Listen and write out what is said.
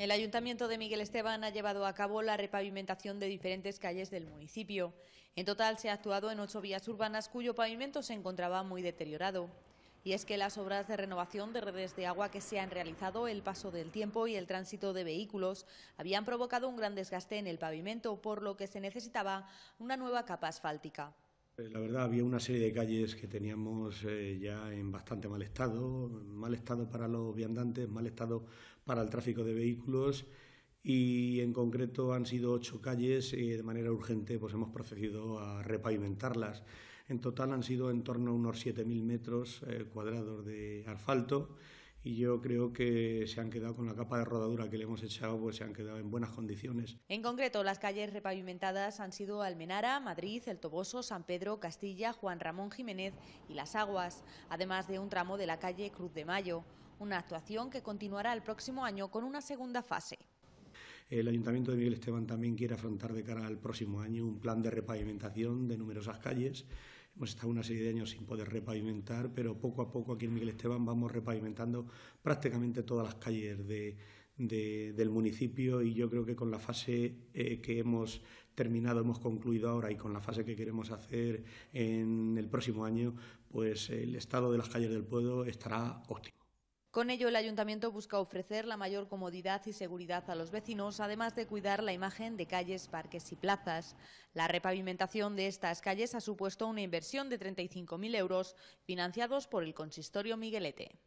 El Ayuntamiento de Miguel Esteban ha llevado a cabo la repavimentación de diferentes calles del municipio. En total se ha actuado en ocho vías urbanas cuyo pavimento se encontraba muy deteriorado. Y es que las obras de renovación de redes de agua que se han realizado, el paso del tiempo y el tránsito de vehículos habían provocado un gran desgaste en el pavimento, por lo que se necesitaba una nueva capa asfáltica. Eh, la verdad, había una serie de calles que teníamos eh, ya en bastante mal estado, mal estado para los viandantes, mal estado para el tráfico de vehículos y en concreto han sido ocho calles y eh, de manera urgente pues hemos procedido a repavimentarlas. En total han sido en torno a unos 7.000 metros cuadrados de asfalto y yo creo que se han quedado con la capa de rodadura que le hemos echado, pues se han quedado en buenas condiciones. En concreto, las calles repavimentadas han sido Almenara, Madrid, El Toboso, San Pedro, Castilla, Juan Ramón Jiménez y Las Aguas, además de un tramo de la calle Cruz de Mayo, una actuación que continuará el próximo año con una segunda fase. El Ayuntamiento de Miguel Esteban también quiere afrontar de cara al próximo año un plan de repavimentación de numerosas calles Hemos estado una serie de años sin poder repavimentar, pero poco a poco aquí en Miguel Esteban vamos repavimentando prácticamente todas las calles del municipio y yo creo que con la fase eh, que hemos terminado, hemos concluido ahora y con la fase que queremos hacer en el próximo año, pues el estado de las calles del pueblo estará óptimo. Con ello, el ayuntamiento busca ofrecer la mayor comodidad y seguridad a los vecinos, además de cuidar la imagen de calles, parques y plazas. La repavimentación de estas calles ha supuesto una inversión de 35.000 euros financiados por el consistorio Miguelete.